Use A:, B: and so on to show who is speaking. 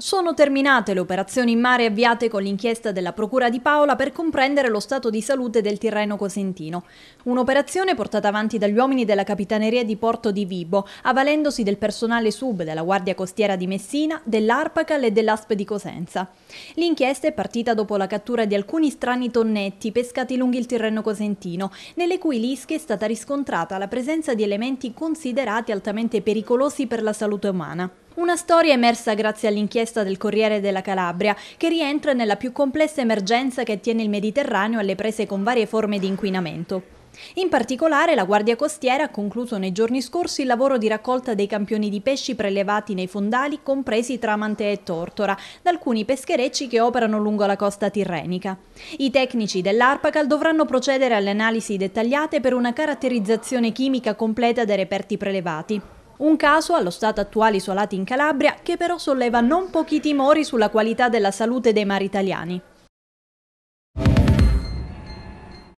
A: Sono terminate le operazioni in mare avviate con l'inchiesta della Procura di Paola per comprendere lo stato di salute del Tirreno Cosentino. Un'operazione portata avanti dagli uomini della Capitaneria di Porto di Vibo, avvalendosi del personale sub della Guardia Costiera di Messina, dell'Arpacal e dell'Asp di Cosenza. L'inchiesta è partita dopo la cattura di alcuni strani tonnetti pescati lungo il Tirreno Cosentino, nelle cui lische è stata riscontrata la presenza di elementi considerati altamente pericolosi per la salute umana. Una storia emersa grazie all'inchiesta del Corriere della Calabria, che rientra nella più complessa emergenza che tiene il Mediterraneo alle prese con varie forme di inquinamento. In particolare la Guardia Costiera ha concluso nei giorni scorsi il lavoro di raccolta dei campioni di pesci prelevati nei fondali compresi Tramante e Tortora da alcuni pescherecci che operano lungo la costa tirrenica. I tecnici dell'Arpacal dovranno procedere alle analisi dettagliate per una caratterizzazione chimica completa dei reperti prelevati. Un caso allo stato attuale isolato in Calabria che però solleva non pochi timori sulla qualità della salute dei mari italiani.